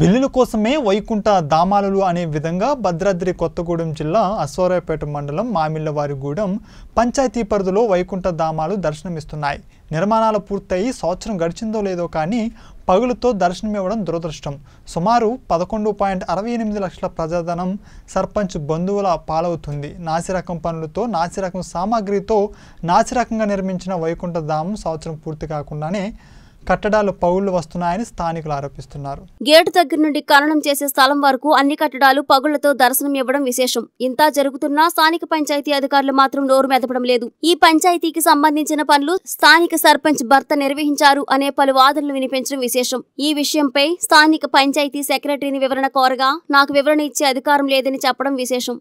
బిల్లుల కోసమే వైకుంఠ దామాలలు అనే విధంగా భద్రాద్రి కొత్తగూడెం జిల్లా అశ్వరాయపేట మండలం మామిళ్లవారిగూడెం పంచాయతీ పరిధిలో వైకుంఠ దామాలు దర్శనమిస్తున్నాయి నిర్మాణాలు పూర్తయి సంవత్సరం గడిచిందో లేదో కానీ పగులుతో దర్శనమివ్వడం దురదృష్టం సుమారు పదకొండు పాయింట్ అరవై ఎనిమిది లక్షల ప్రజాధనం సర్పంచ్ బంధువుల పాలవుతుంది నాసిరకం పనులతో నాసిరకం సామాగ్రితో నాసిరకంగా నిర్మించిన వైకుంఠ ధామం సంవత్సరం పూర్తి కాకుండానే కట్టడాలు పగుళ్లు వస్తున్నాయని స్థానికులు ఆరోపిస్తున్నారు గేటు దగ్గర నుండి ఖననం చేసే స్థలం వరకు అన్ని కట్టడాలు పగుళ్లతో దర్శనం ఇవ్వడం విశేషం ఇంత జరుగుతున్నా స్థానిక పంచాయతీ అధికారులు మాత్రం నోరు మెదపడం లేదు ఈ పంచాయతీకి సంబంధించిన పనులు స్థానిక సర్పంచ్ భర్త నిర్వహించారు అనే పలు వాదనలు వినిపించడం విశేషం ఈ విషయంపై స్థానిక పంచాయతీ సెక్రటరీని వివరణ కోరగా నాకు వివరణ ఇచ్చే అధికారం లేదని చెప్పడం విశేషం